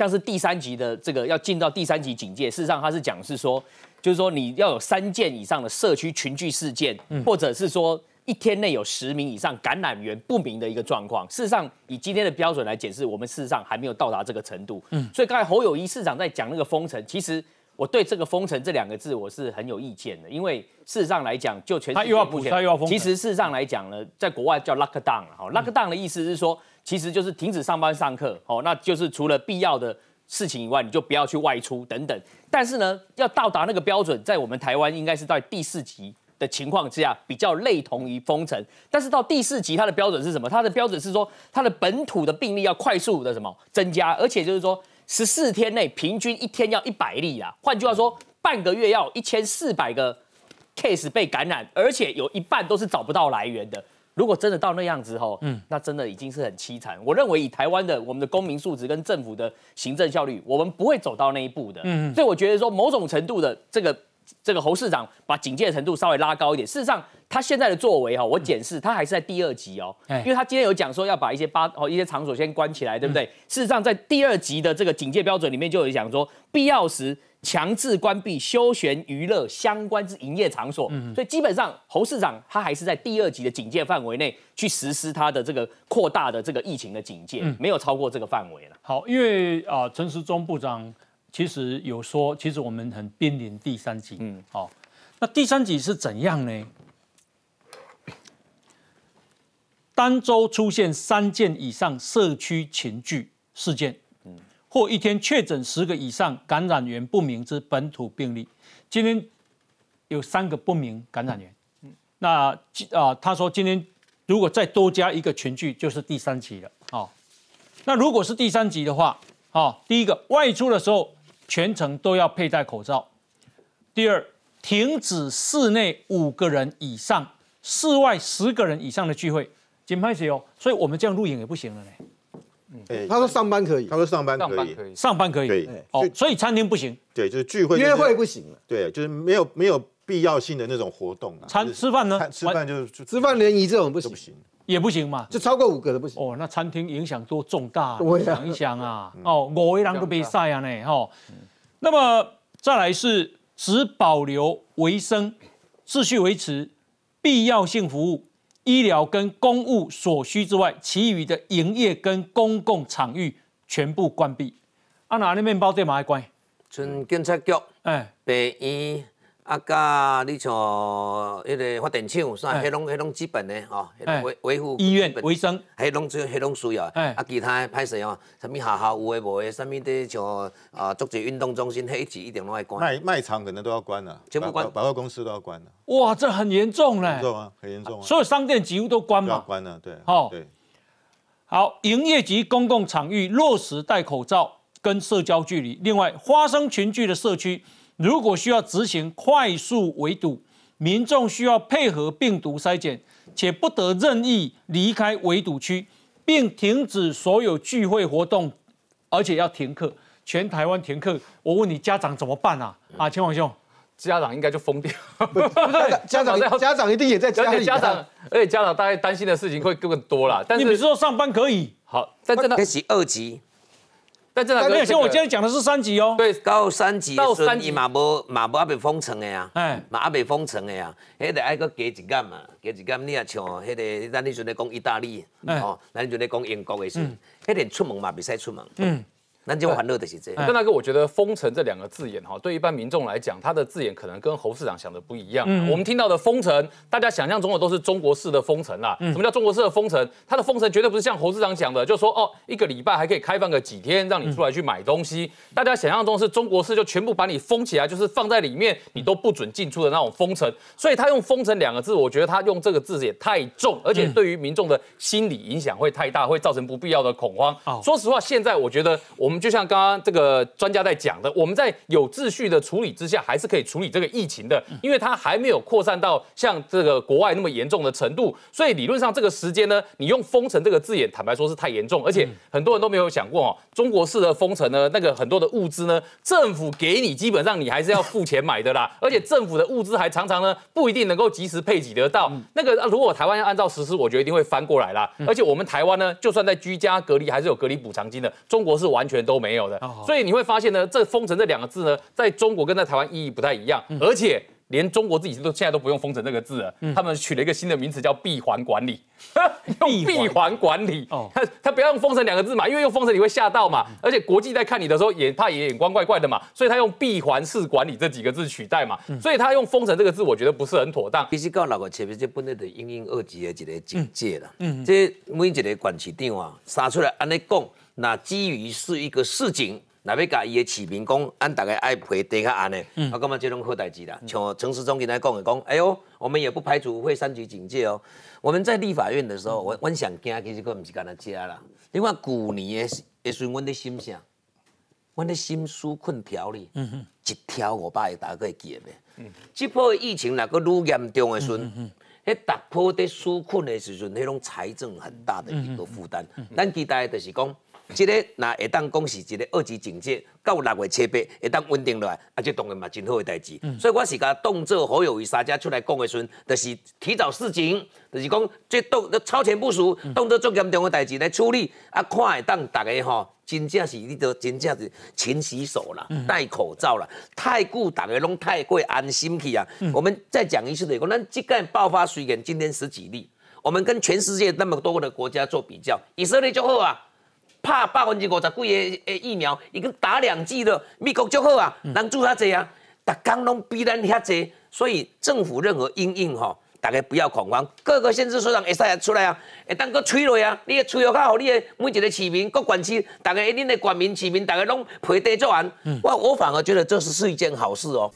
像是第三级的这个要进到第三级警戒，事实上他是讲是说，就是说你要有三件以上的社区群聚事件，或者是说一天内有十名以上感染源不明的一个状况。事实上，以今天的标准来解释，我们事实上还没有到达这个程度。嗯，所以刚才侯友谊市长在讲那个封城，其实。我对这个封城这两个字，我是很有意见的，因为事实上来讲，就全他又要补，他又要封。其实事实上来讲呢，在国外叫 lock down 哈，lock down 的意思是说，其实就是停止上班、上课，哦，那就是除了必要的事情以外，你就不要去外出等等。但是呢，要到达那个标准，在我们台湾应该是在第四级的情况之下，比较类同于封城。但是到第四级，它的标准是什么？它的标准是说，它的本土的病例要快速的什么增加，而且就是说。十四天内平均一天要一百例啊，换句话说，半个月要一千四百个 case 被感染，而且有一半都是找不到来源的。如果真的到那样子吼，嗯，那真的已经是很凄惨。我认为以台湾的我们的公民素质跟政府的行政效率，我们不会走到那一步的。嗯，所以我觉得说某种程度的这个。这个侯市长把警戒程度稍微拉高一点。事实上，他现在的作为哈，我检视他还是在第二级哦，因为他今天有讲说要把一些八哦一些场所先关起来，对不对？事实上，在第二级的这个警戒标准里面就有讲说，必要时强制关闭休闲娱乐相关之营业场所。所以基本上，侯市长他还是在第二级的警戒范围内去实施他的这个扩大的这个疫情的警戒，没有超过这个范围了。好，因为啊，陈时中部长。其实有说，其实我们很濒临第三级。嗯，好，那第三级是怎样呢？单周出现三件以上社区群聚事件，或一天确诊十个以上感染源不明之本土病例。今天有三个不明感染源。嗯，那啊，他说今天如果再多加一个群聚，就是第三级了。哦，那如果是第三级的话，啊，第一个外出的时候。全程都要佩戴口罩。第二，停止室内五个人以上、室外十个人以上的聚会。警拍谁哦？所以我们这样录影也不行了呢。他说上班可以，他说上班可以，上班可以。可以。所以餐厅不行。对，就是聚会、约会不行了。对，就是没有没有必要性的那种活动啊。餐吃饭呢？吃饭就是吃饭联谊这种不行。也不行嘛，就超过五个的不行。哦，那餐厅影响多重大？我想一想啊，哦，五个人都比赛啊呢，哦。那么再来是只保留维生秩序维持、必要性服务、医疗跟公务所需之外，其余的营业跟公共场域全部关闭。啊，哪里面包店还关？村警察局。哎，白衣。啊，加你像迄个发电厂，算迄种迄种基本的哦，维维护医院、卫生，迄种这、迄种需要。哎，啊，其他拍摄哦，啥物下下有诶无诶，啥物的像啊，组织运动中心，黑一、一定拢爱关。卖卖场可能都要关了，全部关，百货公司都要关了。哇，这很严重嘞，严重啊，很严重啊。所有商店几乎都关嘛。关了，对。好，好，营业及公共场域落实戴口罩跟社交距离。另外，发生群聚的社区。如果需要执行快速围堵，民众需要配合病毒筛检，且不得任意离开围堵区，并停止所有聚会活动，而且要停课，全台湾停课。我问你，家长怎么办啊？啊，秦网兄，家长应该就疯掉。家 长，家长一定也在家里。家长，而且家长大概担心的事情会更多啦。但是你不是说上班可以？好，但真的开启二级。但没有，像我今天讲的是三级哦。对，到三级到三级嘛，没，嘛波阿封城的呀，嘛阿被封城的呀，迄个要个隔一干嘛？隔一干，你也像那个咱那时候在讲意大利，哦，咱那时候在讲英国的事，还个出门嘛，不使出门。嗯。南京会欢乐的是这，但大哥，我觉得“封城”这两个字眼哈，对一般民众来讲，它的字眼可能跟侯市长想的不一样。我们听到的“封城”，大家想象中的都是中国式的封城啦。什么叫中国式的封城？它的封城绝对不是像侯市长讲的，就说哦，一个礼拜还可以开放个几天，让你出来去买东西。大家想象中是中国式，就全部把你封起来，就是放在里面，你都不准进出的那种封城。所以他用“封城”两个字，我觉得他用这个字也太重，而且对于民众的心理影响会太大，会造成不必要的恐慌。说实话，现在我觉得我。我们就像刚刚这个专家在讲的，我们在有秩序的处理之下，还是可以处理这个疫情的，因为它还没有扩散到像这个国外那么严重的程度。所以理论上这个时间呢，你用封城这个字眼，坦白说是太严重，而且很多人都没有想过哦，中国式的封城呢，那个很多的物资呢，政府给你，基本上你还是要付钱买的啦。而且政府的物资还常常呢，不一定能够及时配给得到。那个如果台湾要按照实施，我觉得一定会翻过来啦，而且我们台湾呢，就算在居家隔离，还是有隔离补偿金的，中国是完全。都没有的，所以你会发现呢，这封城这两个字呢，在中国跟在台湾意义不太一样，而且。连中国自己都现在都不用“封城”这个字了，他们取了一个新的名词叫“闭环管理”。用闭环管理，哦、他他不要用“封城”两个字嘛，因为用“封城”你会吓到嘛，而且国际在看你的时候也怕也眼光怪怪的嘛，所以他用“闭环式管理”这几个字取代嘛，所以他用“封城”这个字，我觉得不是很妥当。其实到六个前面这不能得阴阴二级的一个警戒了。嗯，这每一个管区长啊，杀出来安你讲，那基于是一个市井。若要甲伊诶市民讲，按逐个爱排队较安呢，我感觉这种好代志啦。像城市总经理讲的讲，哎呦，我们也不排除会三级警戒哦。我们在立法院的时候，我我想惊其实佫毋是干那遮啦。你看旧年的时，时阵，我伫心想，我伫心纾困条例，一条五百个大家会记袂？嗯。这波疫情若佫愈严重诶时，嗯。迄突破伫纾困的时阵，那种财政很大的一个负担。嗯嗯。咱期待就是讲。即个那会当讲是一个二级警戒，到六月七八会当稳定落来，啊，这当然嘛，真好个代志。所以我是甲动作好友与三家出来讲诶时，就是提早示警，就是讲即动超前部署，动作重严重诶代志来处理。啊，看会当大家吼，真正是，你都真正是勤洗手啦，戴口罩啦，太顾大家拢太过安心去啊。我们再讲一次，你讲咱即个爆发数量，今天十几例，我们跟全世界那么多个个国家做比较，以色列就好啊。拍百分之五十几的疫苗，已经打两剂了。美国就好啊，人做遐济啊，逐天拢比咱遐济，所以政府任何应应吼，大家不要恐慌。各个县市首长会使出来啊，会当佫催落啊。你催落较好，你的每一个市民、各管区，大家恁的管民市民，大家拢赔地做案。我我反而觉得这是是一件好事哦。